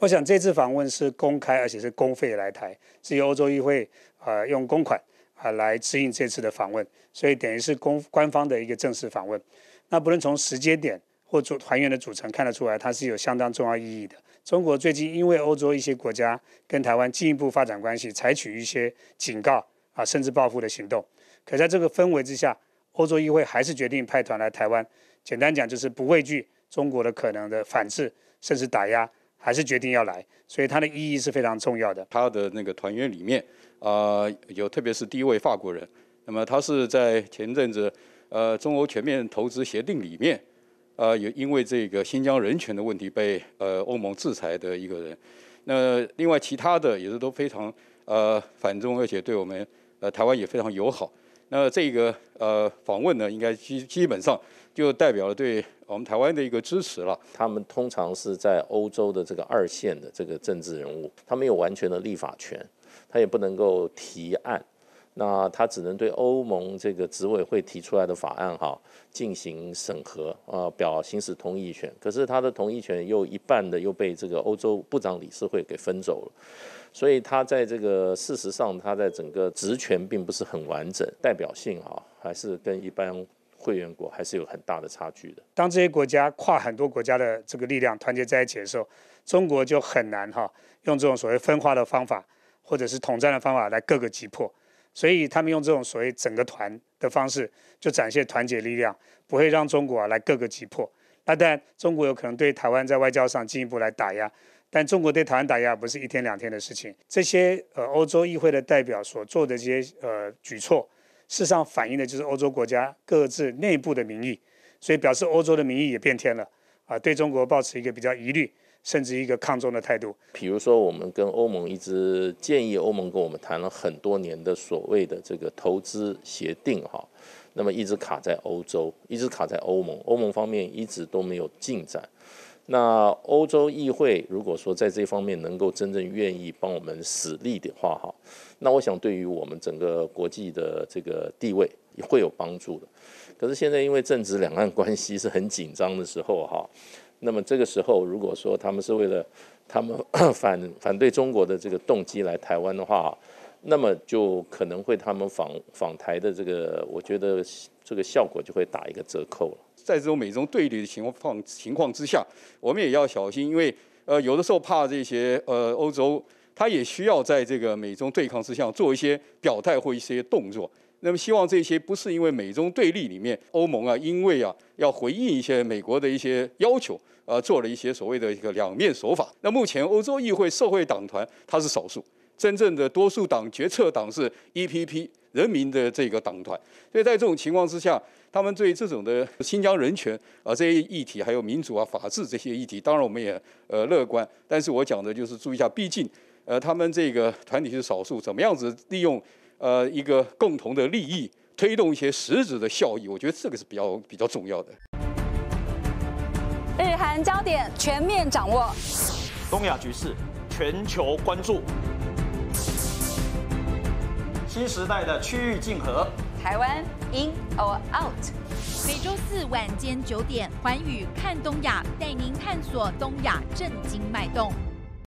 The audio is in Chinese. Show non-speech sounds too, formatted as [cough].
我想这次访问是公开，而且是公费来台。至于欧洲议会，啊，用公款啊来指引这次的访问，所以等于是公官方的一个正式访问。那不论从时间点或组团员的组成看得出来，它是有相当重要意义的。中国最近因为欧洲一些国家跟台湾进一步发展关系，采取一些警告啊，甚至报复的行动。可在这个氛围之下，欧洲议会还是决定派团来台湾。简单讲，就是不畏惧中国的可能的反制甚至打压。还是决定要来，所以它的意义是非常重要的。他的那个团员里面，啊，有特别是第一位法国人，那么他是在前阵子，呃，中欧全面投资协定里面，啊，也因为这个新疆人权的问题被呃欧盟制裁的一个人。那另外其他的也是都非常呃反中，而且对我们呃台湾也非常友好。那这个呃访问呢，应该基基本上就代表了对我们台湾的一个支持了。他们通常是在欧洲的这个二线的这个政治人物，他没有完全的立法权，他也不能够提案。那他只能对欧盟这个执委会提出来的法案哈进行审核，呃，表行使同意权。可是他的同意权又一半的又被这个欧洲部长理事会给分走了，所以他在这个事实上，他在整个职权并不是很完整，代表性哈还是跟一般会员国还是有很大的差距的。当这些国家跨很多国家的这个力量团结在一起的时候，中国就很难哈用这种所谓分化的方法，或者是统战的方法来各个击破。所以他们用这种所谓整个团的方式，就展现团结力量，不会让中国啊来各个击破。那当然，中国有可能对台湾在外交上进一步来打压，但中国对台湾打压不是一天两天的事情。这些呃欧洲议会的代表所做的这些呃举措，事实上反映的就是欧洲国家各自内部的民意，所以表示欧洲的民意也变天了啊，对中国抱持一个比较疑虑。甚至一个抗争的态度。比如说，我们跟欧盟一直建议欧盟跟我们谈了很多年的所谓的这个投资协定哈，那么一直卡在欧洲，一直卡在欧盟，欧盟方面一直都没有进展。那欧洲议会如果说在这方面能够真正愿意帮我们使力的话哈，那我想对于我们整个国际的这个地位会有帮助的。可是现在因为正值两岸关系是很紧张的时候哈。那么这个时候，如果说他们是为了他们 [coughs] 反反对中国的这个动机来台湾的话，那么就可能会他们访访台的这个，我觉得这个效果就会打一个折扣了。在这种美中对立的情况情况之下，我们也要小心，因为呃，有的时候怕这些呃欧洲，他也需要在这个美中对抗之下做一些表态或一些动作。那么希望这些不是因为美中对立里面，欧盟啊，因为啊要回应一些美国的一些要求，而做了一些所谓的一个两面手法。那目前欧洲议会社会党团它是少数，真正的多数党决策党是 EPP 人民的这个党团。所以在这种情况之下，他们对这种的新疆人权啊这些议题，还有民主啊、法治这些议题，当然我们也呃乐观，但是我讲的就是注意一下，毕竟呃他们这个团体是少数，怎么样子利用？呃，一个共同的利益，推动一些实质的效益，我觉得这个是比较比较重要的。日韩焦点全面掌握，东亚局势全球关注，新时代的区域竞合，台湾 in or out，每周四晚间九点，环宇看东亚，带您探索东亚震惊脉动。